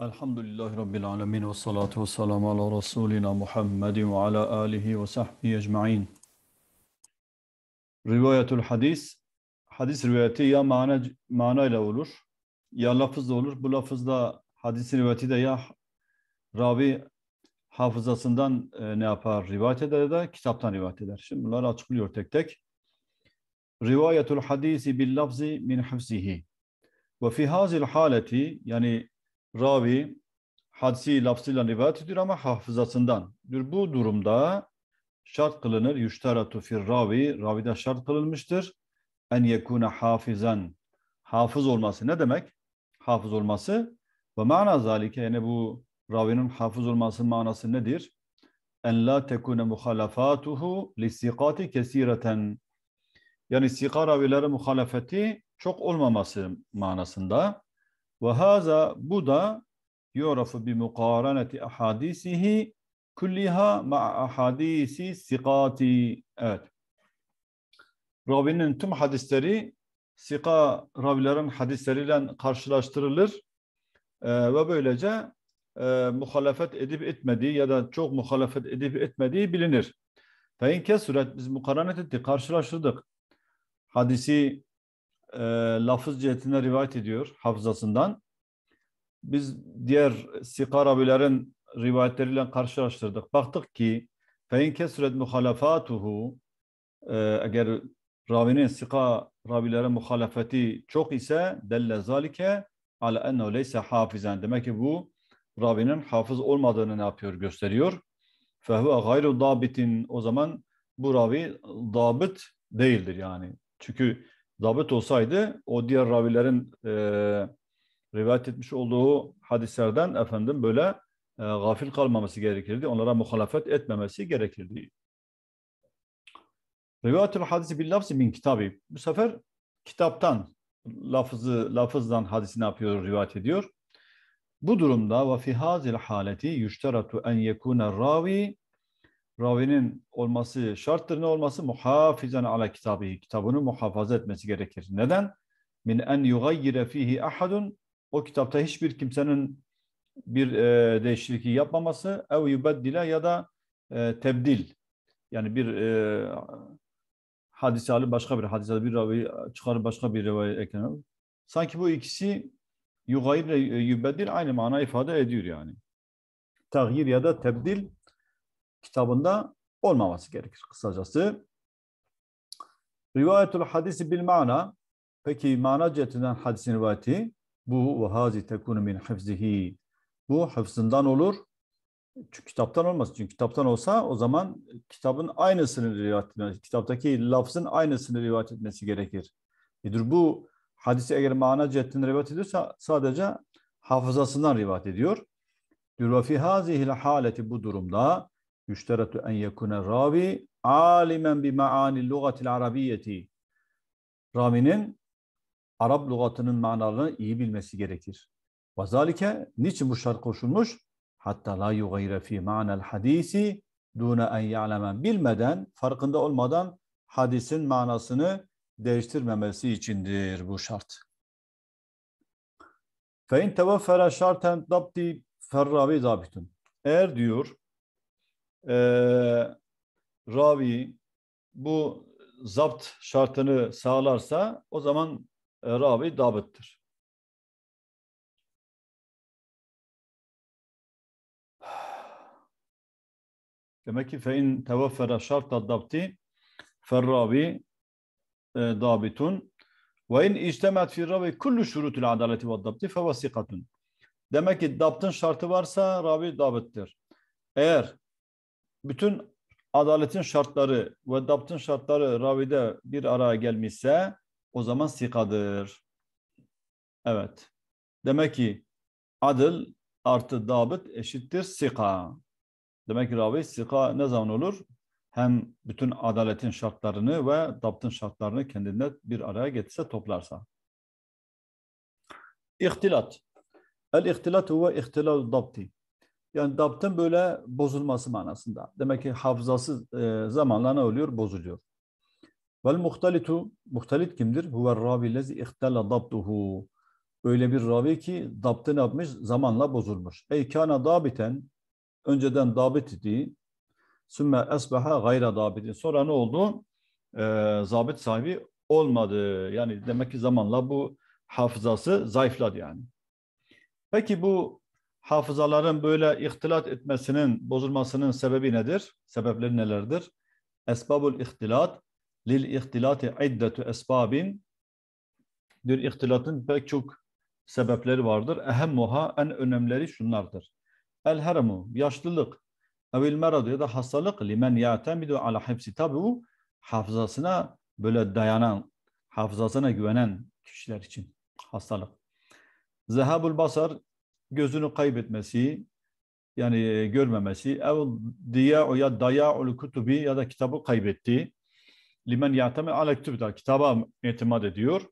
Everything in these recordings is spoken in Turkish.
Elhamdülillahi Rabbil alemin ve salatu ve selamu ala Resulina Muhammedin ve ala alihi ve sahbihi ecma'in. Rivayetul hadis, hadis rivayeti ya mana, manayla olur, ya lafızla olur. Bu lafızda hadis rivayeti de ya ravi hafızasından e, ne yapar? Rivayet eder de kitaptan rivayet eder. Şimdi bunları açıklıyor tek tek. Rivayetul hadisi bil lafzi min hafzihi. Ve fi hazil haleti yani ravi hadsi lafzıyla rivayet ediyor ama hafızasından. Bu durumda şart kılınır. Yüşteratu fir ravi. Ravide şart kılınmıştır. En yekune hafizan. Hafız olması ne demek? Hafız olması ve mana zalike yani bu ravinin hafız olması manası nedir? En la tekune muhalafatuhu listiqati kesireten. Yani sika ravileri muhalefeti çok olmaması manasında. Ve haza bu da yorafu bi mukaraneti ahadisihi kulliha ma'a ahadisi sikati. Evet. Ravinin tüm hadisleri sika ravilerin hadisleriyle karşılaştırılır ee, ve böylece e, muhalefet edip etmediği ya da çok muhalefet edip etmediği bilinir. Fein suret biz mukaran ettik, karşılaştırdık. Hadisi e, lafız cihetine rivayet ediyor hafızasından. Biz diğer sikar rivayetleriyle karşılaştırdık. Baktık ki فَاِنْ كَسْرَتْ مُخَالَفَاتُهُ Eğer ravinin sika rabilere muhalefeti çok ise delle zalike ala ennehu leyse hafizen. Demek ki bu ravinin hafız olmadığını ne yapıyor? Gösteriyor. Fehve gayru dabitin. O zaman bu ravi dabit değildir yani. Çünkü zabıt olsaydı o diğer ravilerin e, rivayet etmiş olduğu hadislerden efendim böyle e, gafil kalmaması gerekirdi. Onlara muhalefet etmemesi gerekirdi. Rivayetül hadisi bil lafzi min kitabı. Bu sefer kitaptan, lafızı, lafızdan hadisi ne yapıyor, rivayet ediyor. Bu durumda ve fi hazil haleti yüşteratu en yekune ravi ravinin olması şarttır. Ne olması? Muhafizen ala kitabihi. Kitabını muhafaza etmesi gerekir. Neden? Min en yugayyire fihi ahadun. O kitapta hiçbir kimsenin bir e, değişikliği yapmaması ev yubeddile ya da e, tebdil. Yani bir e, hadise alıp başka bir hadise bir ravi çıkarıp başka bir rivayet eklenir. Sanki bu ikisi yugayir ve e, aynı mana ifade ediyor yani. Tagyir ya da tebdil kitabında olmaması gerekir kısacası. Rivayetul hadisi bil mana. Peki mana cihetinden hadisin rivayeti bu ve hazi tekunu min hıfzihi. Bu hıfzından olur. Çünkü kitaptan olmaz. Çünkü kitaptan olsa o zaman kitabın aynısını rivayet etmesi, kitaptaki lafzın aynısını rivayet etmesi gerekir. Edir bu hadisi eğer mana cihetinden rivayet ediyorsa sadece hafızasından rivayet ediyor. Diyor ve fi hazihil haleti bu durumda Yüşteratü en yekune ravi alimen bi maani lugatil arabiyeti. Ravinin Arap lügatının manalarını iyi bilmesi gerekir. Vazalike niçin bu şart koşulmuş? Hatta la yugayre fi ma'nel hadisi dune en ya'lemen bilmeden, farkında olmadan hadisin manasını değiştirmemesi içindir bu şart. Fe in tevaffera şarten dabti ferravi zabitun. Eğer diyor e, ravi bu zapt şartını sağlarsa o zaman e, ravi dabıttır. Demek ki fein tevaffera şarta dabti ferravi e, dabitun ve in ictemat fi ravi kullu şurutul adaleti ve dabti fevasikatun. Demek ki dabtın şartı varsa ravi dabıttır. Eğer bütün adaletin şartları ve daptın şartları ravide bir araya gelmişse o zaman sikadır. Evet. Demek ki adıl artı dabıt eşittir sika. Demek ki ravi sika ne zaman olur? Hem bütün adaletin şartlarını ve daptın şartlarını kendinde bir araya getirse toplarsa. İhtilat. El ihtilat huve ihtilal dabti. Yani daptın böyle bozulması manasında. Demek ki hafızası e, zamanla ne oluyor? Bozuluyor. Vel muhtalitu, muhtalit kimdir? Huve ravi lezi ihtela dabtuhu. Öyle bir ravi ki dabtı ne yapmış? Zamanla bozulmuş. Ey kana dabiten, önceden dabit idi. Sümme esbaha gayra dabitin. Sonra ne oldu? E, zabit sahibi olmadı. Yani demek ki zamanla bu hafızası zayıfladı yani. Peki bu hafızaların böyle ihtilat etmesinin, bozulmasının sebebi nedir? Sebepleri nelerdir? Esbabul ihtilat, lil ihtilati iddetu esbabin. Bir ihtilatın pek çok sebepleri vardır. Ehemmuha en önemleri şunlardır. El hermu, yaşlılık, evil meradu ya da hastalık limen yatemidu ala hepsi tabu hafızasına böyle dayanan, hafızasına güvenen kişiler için hastalık. Zehabul basar, gözünü kaybetmesi, yani e, görmemesi, ev diya'u ya daya'ul kutubi ya da kitabı kaybetti. Limen yatame ale kütübüda, kitaba itimat ediyor.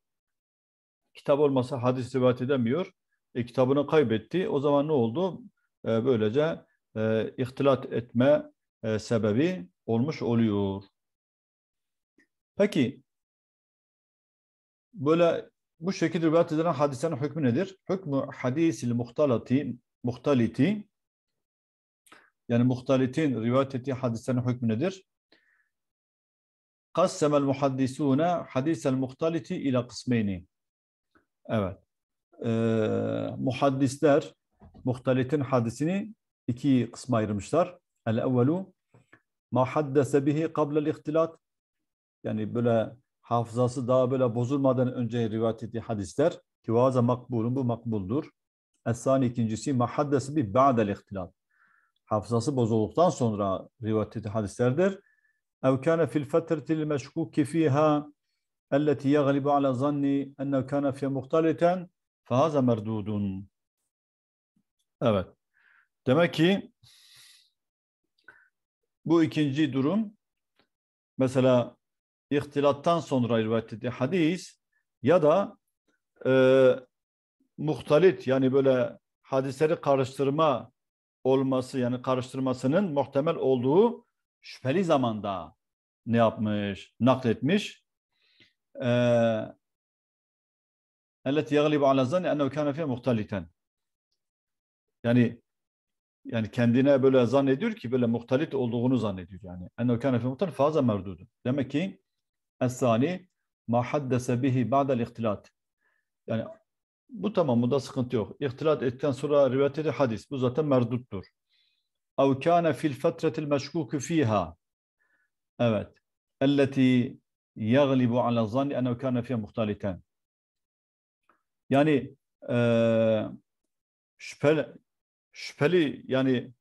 Kitap olmasa hadis rivayet edemiyor. E, kitabını kaybetti. O zaman ne oldu? E, böylece e, ihtilat etme e, sebebi olmuş oluyor. Peki, böyle bu şekilde rivayet edilen hadisenin hükmü nedir? Hükmü hadisil muhtalati, muhtaliti yani muhtalitin rivayet ettiği hadisenin hükmü nedir? Kassemel muhaddisune hadisel muhtaliti ile kısmeyni. Evet. Ee, muhaddisler muhtalitin hadisini iki kısma ayırmışlar. El evvelu ma haddese bihi kablel ihtilat yani böyle hafızası daha böyle bozulmadan önce rivayet ettiği hadisler ki vaza makbulun bu makbuldur. Esani ikincisi mahaddesi bir ba'del ihtilal Hafızası bozulduktan sonra rivayet ettiği hadislerdir. Ev kana fil fetretil meşkuki fiha elleti yaglibu ala zanni ennehu kana fi muhtaliten fahaza merdudun. Evet. Demek ki bu ikinci durum mesela ihtilattan sonra rivayet ettiği hadis ya da e, muhtalit yani böyle hadisleri karıştırma olması yani karıştırmasının muhtemel olduğu şüpheli zamanda ne yapmış? Nakletmiş. E, Ellet yaglibu ala zanni ennehu kâne fiyâ muhtaliten. Yani yani kendine böyle zannediyor ki böyle muhtalit olduğunu zannediyor yani. Ennehu kâne fiyâ muhtalit fazla mevdudu. Demek ki esani sani ma haddese bihi ba'del ihtilat. Yani bu tamam bunda sıkıntı yok. İhtilat ettikten sonra rivayet edilen hadis. Bu zaten merduttur. Ev kâne fil fetretil meşkûkü fîhâ. Evet. Elleti yaglibu ala zanni enev kâne fiyâ muhtaliten. Yani e, şüpheli, şüpheli yani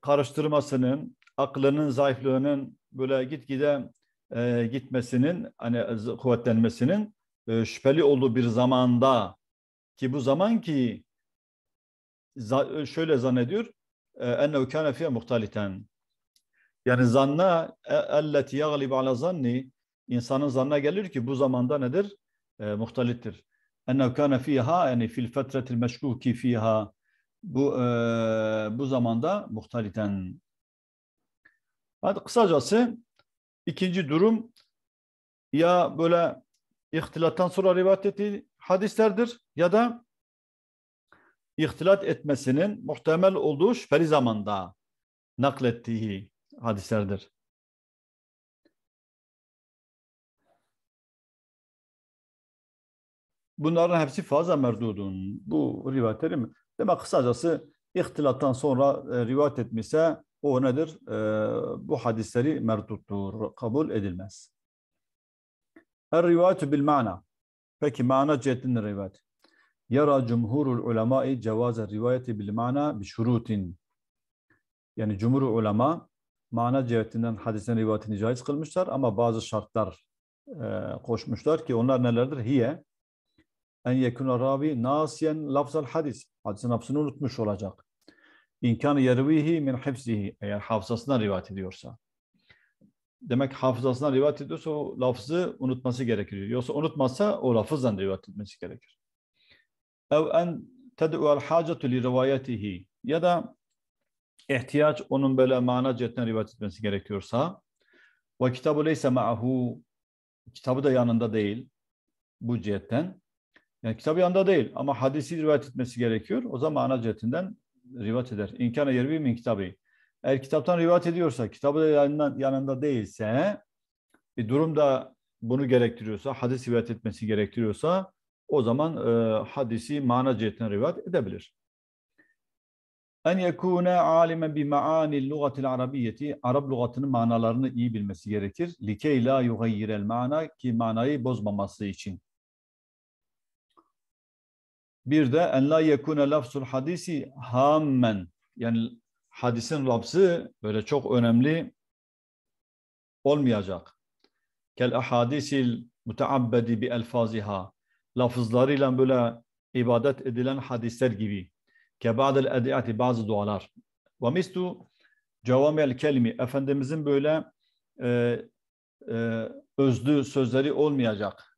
karıştırmasının, aklının zayıflığının böyle gitgide e, gitmesinin, hani kuvvetlenmesinin e, şüpheli olduğu bir zamanda ki bu zaman ki za, e, şöyle zannediyor e, ennehu kâne fiyâ muhtaliten. Yani zanna e, elleti yâgalibu ala zanni insanın zanna gelir ki bu zamanda nedir? E, muhtalittir. Ennehu kâne fiyâ yani fil fetretil meşkuki fiyâ bu e, bu zamanda muhtaliten. Hadi kısacası İkinci durum ya böyle ihtilattan sonra rivayet ettiği hadislerdir ya da ihtilat etmesinin muhtemel olduğu şüpheli zamanda naklettiği hadislerdir. Bunların hepsi fazla merdudun. Bu rivayetleri mi? Demek kısacası ihtilattan sonra e, rivayet etmişse o nedir? Ee, bu hadisleri merduttur, kabul edilmez. Er rivayetü bil mana. Peki mana cihetinin rivayet. Yara cumhurul ulemai cevaze rivayeti bil mana bi şurutin. Yani cumhur ulema mana cihetinden hadisin rivayetini caiz kılmışlar ama bazı şartlar e, koşmuşlar ki onlar nelerdir? Hiye en yekuna ravi nasiyen lafzal hadis. Hadisin hapsını unutmuş olacak. İmkan yervihi min hafzihi eğer hafızasından rivayet ediyorsa. Demek hafızasından rivayet ediyorsa o lafzı unutması gerekir. Yoksa unutmazsa o lafızdan rivayet etmesi gerekir. Ev en ted'u hacetu li rivayetihi ya da ihtiyaç onun böyle mana cihetten rivayet etmesi gerekiyorsa ve kitabu leyse ma'ahu kitabı da yanında değil bu cihetten. Yani kitabı yanında değil ama hadisi rivayet etmesi gerekiyor. O zaman mana cihetinden rivat eder. yer yerbi min kitabı. Eğer kitaptan rivat ediyorsa, kitabı da yanında, yanında değilse, bir durumda bunu gerektiriyorsa, hadis rivayet etmesi gerektiriyorsa, o zaman e, hadisi mana cihetinden rivayet edebilir. En yekune alime bi maanil lugatil arabiyeti Arap lügatının manalarını iyi bilmesi gerekir. Likey la yugayyirel mana ki manayı bozmaması için. Bir de en la yekune lafzul hadisi hammen. Yani hadisin lafzı böyle çok önemli olmayacak. Kel ahadisil muteabbedi bi elfaziha. Lafızlarıyla böyle ibadet edilen hadisler gibi. Ke ba'del ediyati bazı dualar. Ve mistu cevamel kelimi. Efendimizin böyle e, e, özlü sözleri olmayacak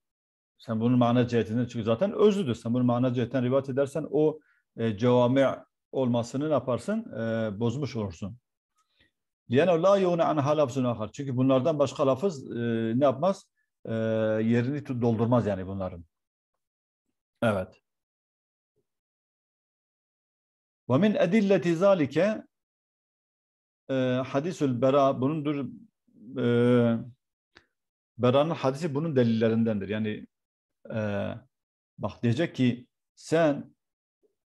sen bunun mana cihetinden çünkü zaten özlüdür. Sen bunu mana cihetten rivayet edersen o e, cevami olmasını ne yaparsın? E, bozmuş olursun. لِيَنَوْ لَا يَوْنَ عَنْهَا لَفْزُنْ اَخَرْ Çünkü bunlardan başka lafız e, ne yapmaz? E, yerini doldurmaz yani bunların. Evet. وَمِنْ اَدِلَّةِ ذَٰلِكَ Hadisül Bera bunundur e, Bera'nın hadisi bunun delillerindendir. Yani ee, bak diyecek ki sen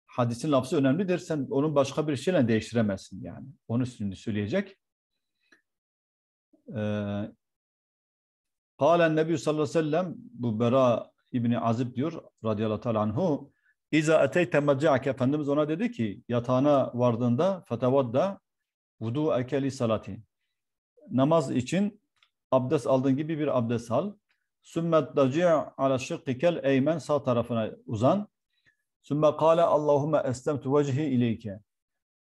hadisin lafzı önemlidir. Sen onun başka bir şeyle değiştiremezsin yani. Onun üstünde söyleyecek. Ee, Kalen Nebi sallallahu aleyhi ve sellem bu Bera İbni Azib diyor radıyallahu teala anhu İza eteyte meca'ke Efendimiz ona dedi ki yatağına vardığında fetevadda vudu ekeli salati namaz için abdest aldığın gibi bir abdest al Sümme taci' ala şıkkikel eymen sağ tarafına uzan. Sümme kâle Allahümme eslemtu vecihi ileyke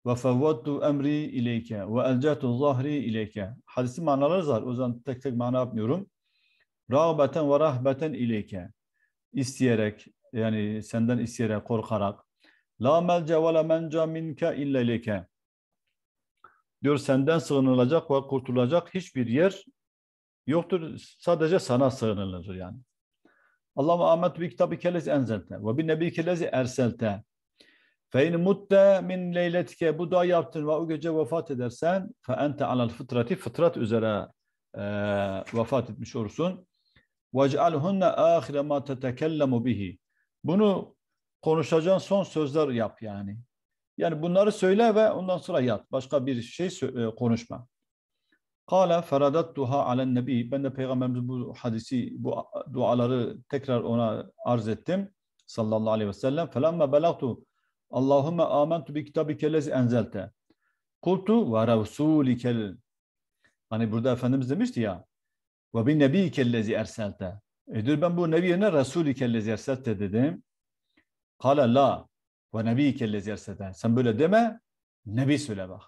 ve fevvettu emri ileyke ve elcetu zahri ileyke. Hadisi manaları var O zaman tek tek mana yapmıyorum. Rağbeten ve rahbeten ileyke. İsteyerek yani senden isteyerek korkarak. La melce ve la menca minke illa ileyke. Diyor senden sığınılacak ve kurtulacak hiçbir yer yoktur. Sadece sana sığınılır yani. Allahu Ahmet bir kitabı kelez enzelte ve bir nebi kelezi erselte. Fe in mutte min leyletike bu da yaptın ve o gece vefat edersen fe ente alal fıtrati fıtrat üzere e, vefat etmiş olursun. Vec'alhunne ahire ma tetekellemu bihi. Bunu konuşacağın son sözler yap yani. Yani bunları söyle ve ondan sonra yat. Başka bir şey e, konuşma. Kala Kale feradattuha alen nebi. Ben de Peygamberimiz bu hadisi, bu duaları tekrar ona arz ettim. Sallallahu aleyhi ve sellem. Felemme belagtu. Allahümme amentu bi kitabı lezi enzelte. Kultu ve revsulikel. Hani burada Efendimiz demişti ya. Ve bi nebiyike lezi erselte. E ben bu nebiyene resulike lezi erselte dedim. Kala la ve nebiyike lezi erselte. Sen böyle deme. Nebi söyle bak.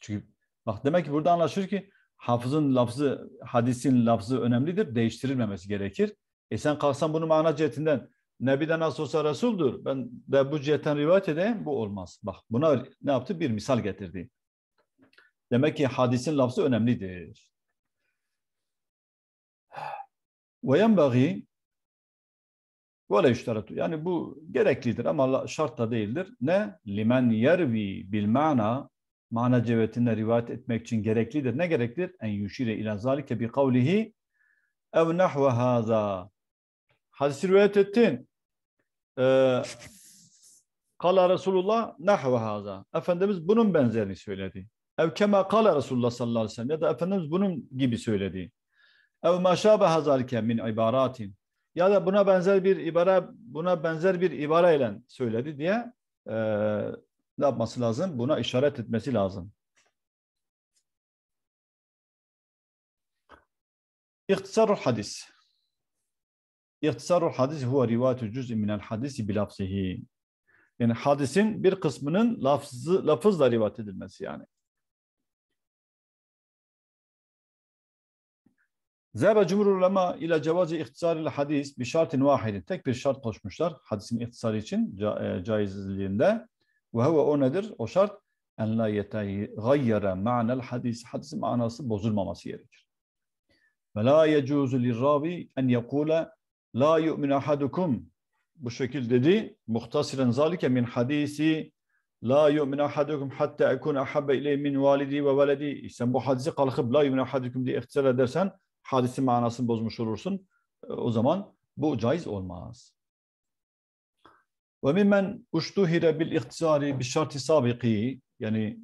Çünkü bak demek ki burada anlaşılır ki hafızın lafzı, hadisin lafzı önemlidir. Değiştirilmemesi gerekir. E sen kalksan bunu mana cihetinden Nebi de nasıl olsa Resul'dur. Ben de bu cihetten rivayet edeyim. Bu olmaz. Bak buna ne yaptı? Bir misal getirdi. Demek ki hadisin lafzı önemlidir. Ve yenbagi Böyle iştaratı. Yani bu gereklidir ama şart da değildir. Ne? Limen yervi bil mana mana cihetinde rivayet etmek için gereklidir. Ne gerektir? En yuşire ila zalike bi kavlihi ev nahve haza. Hadis rivayet ettin. Ee, kala Resulullah nahve haza. Efendimiz bunun benzerini söyledi. Ev kema kala Resulullah sallallahu aleyhi ve sellem ya da Efendimiz bunun gibi söyledi. Ev maşabe şabeha min ibaratin. Ya da buna benzer bir ibare, buna benzer bir ibareyle söyledi diye e, ne yapması lazım? Buna işaret etmesi lazım. İhtisarul hadis. İhtisarul hadis huve rivayetü cüz'in minel hadisi bilafsihi. Yani hadisin bir kısmının lafzı, lafızla rivayet edilmesi yani. Zebe cumhur ulema ile cevazi ihtisaril hadis bir şartın vahidin. Tek bir şart koşmuşlar hadisin ihtisarı için ca e, caizliğinde. Ve huve o nedir? O şart en la yetegayyere ma'nel hadis. Hadisin manası bozulmaması gerekir. Ve la yecuzu lirravi en yekule la yu'min ahadukum. Bu şekilde dedi. Muhtasiren zalike min hadisi la yu'min ahadukum hatta ekun ahabbe ileyh min validi ve veledi. Sen bu hadisi kalkıp la yu'min ahadukum diye ihtisar edersen hadisin manasını bozmuş olursun. O zaman bu caiz olmaz. Ve mimmen uçtuhire bil ihtisari bi şartı sabiki yani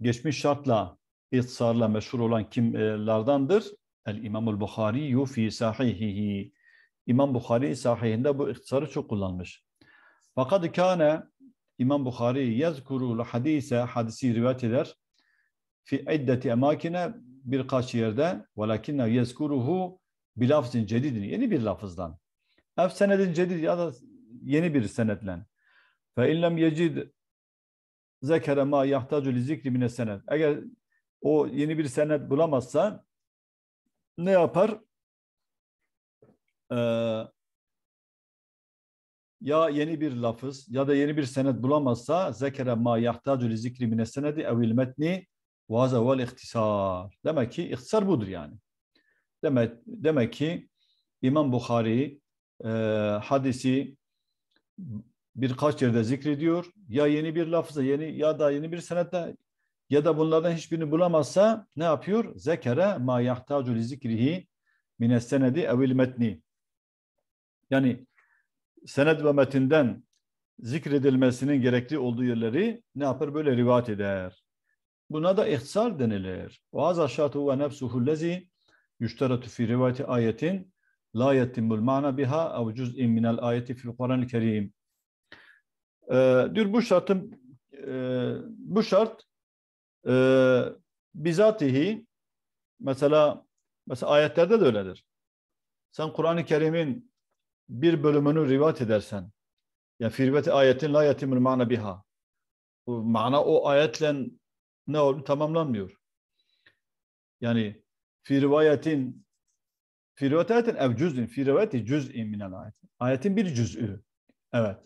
geçmiş şartla ihtisarla meşhur olan kimlerdandır? El İmamul Bukhari fi sahihihi. İmam Bukhari sahihinde bu ihtisarı çok kullanmış. Fakat kâne İmam Bukhari yazkurul hadise hadisi rivayet eder. Fi iddeti emakine birkaç yerde velakinne yazkuruhu bilafzin cedidin yeni bir lafızdan. Ef senedin cedid ya da yeni bir senetlen. Fe illem yecid zekere ma yahtacu li zikri mine senet. Eğer o yeni bir senet bulamazsa ne yapar? Ee, ya yeni bir lafız ya da yeni bir senet bulamazsa zekere ma yahtacu li zikri mine senedi evil metni vaza vel ihtisar. Demek ki ihtisar budur yani. Demek, demek ki İmam Bukhari e, hadisi birkaç yerde zikrediyor. Ya yeni bir lafıza yeni ya da yeni bir senette ya da bunlardan hiçbirini bulamazsa ne yapıyor? Zekere ma yahtacu li zikrihi min senedi evil metni. Yani senet ve metinden zikredilmesinin gerekli olduğu yerleri ne yapar? Böyle rivayet eder. Buna da ihsar denilir. Ve azâ şâtu ve nefsuhu lezi yüşteretü fi rivayeti ayetin la yetimmul mana biha av cüz'in minel ayeti fil Kur'an-ı Kerim. Ee, Diyor bu şartın e, bu şart e, bizatihi mesela mesela ayetlerde de öyledir. Sen Kur'an-ı Kerim'in bir bölümünü rivat edersen yani firveti ayetin la yetimul mana biha. Bu mana o ayetle ne oldu tamamlanmıyor. Yani fi rivayetin Fi rivayetin ev cüz'in. Fi rivayeti cüz'in minel ayet. Ayetin bir cüz'ü. Evet.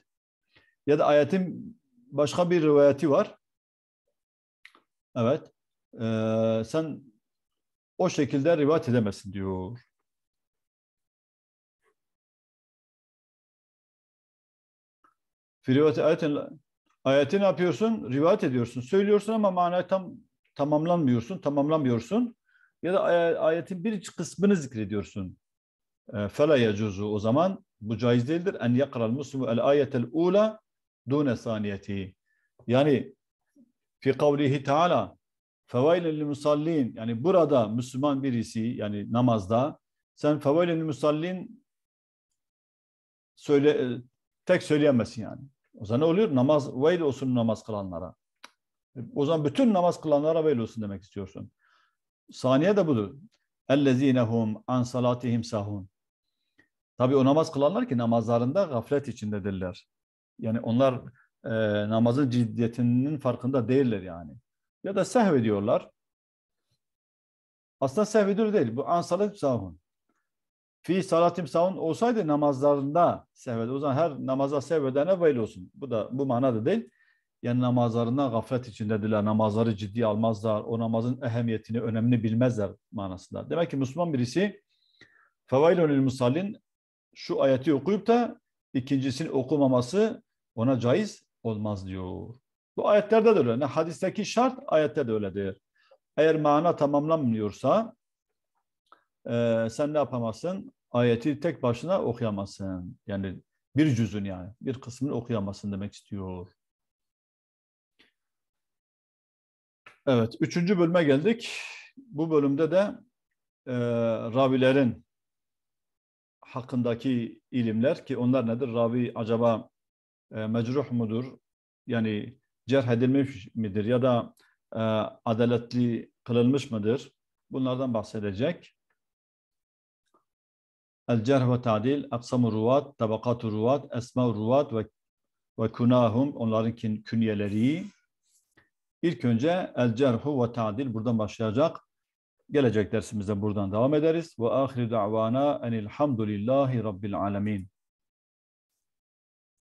Ya da ayetin başka bir rivayeti var. Evet. Ee, sen o şekilde rivayet edemezsin diyor. Fi rivayeti ayetin ayeti ne yapıyorsun? Rivayet ediyorsun. Söylüyorsun ama manayı tam tamamlanmıyorsun, tamamlamıyorsun ya da e, ayetin bir kısmını zikrediyorsun. E, fela yecuzu o zaman bu caiz değildir. En yakral muslimu el ayetel ula dune saniyeti. Yani fi kavlihi teala fevailel musallin yani burada Müslüman birisi yani namazda sen fevailel musallin söyle e, tek söyleyemezsin yani. O zaman ne oluyor? Namaz veil olsun namaz kılanlara. O zaman bütün namaz kılanlara veil olsun demek istiyorsun saniye de budur. Ellezinehum an salatihim sahun. Tabi o namaz kılanlar ki namazlarında gaflet içindedirler. Yani onlar e, namazın ciddiyetinin farkında değiller yani. Ya da sehv ediyorlar. Aslında sehvidir değil. Bu an salatihim sahun. Fi salatim sahun olsaydı namazlarında sehvedi. O zaman her namaza sehvedene veyl olsun. Bu da bu manada değil. Yani namazlarından gaflet içindedirler. Namazları ciddi almazlar. O namazın ehemmiyetini, önemini bilmezler manasında. Demek ki Müslüman birisi fevailonil musallin şu ayeti okuyup da ikincisini okumaması ona caiz olmaz diyor. Bu ayetlerde de öyle. Yani hadisteki şart ayette de öyledir. Eğer mana tamamlanmıyorsa e, sen ne yapamazsın? Ayeti tek başına okuyamazsın. Yani bir cüzün yani bir kısmını okuyamazsın demek istiyor. Evet, üçüncü bölüme geldik. Bu bölümde de e, ravilerin hakkındaki ilimler ki onlar nedir? Ravi acaba e, mecruh mudur? Yani cerh edilmiş midir ya da e, adaletli kılınmış mıdır? Bunlardan bahsedecek. El cerh ve tadil, aksamu ruvat, tabakatu ruvat, esma ruvat ve ve kunahum onların künyeleri İlk önce el cerhu ve ta'dil buradan başlayacak. Gelecek dersimizde buradan devam ederiz. Ve ahir da'vana enilhamdülillahi rabbil alemin.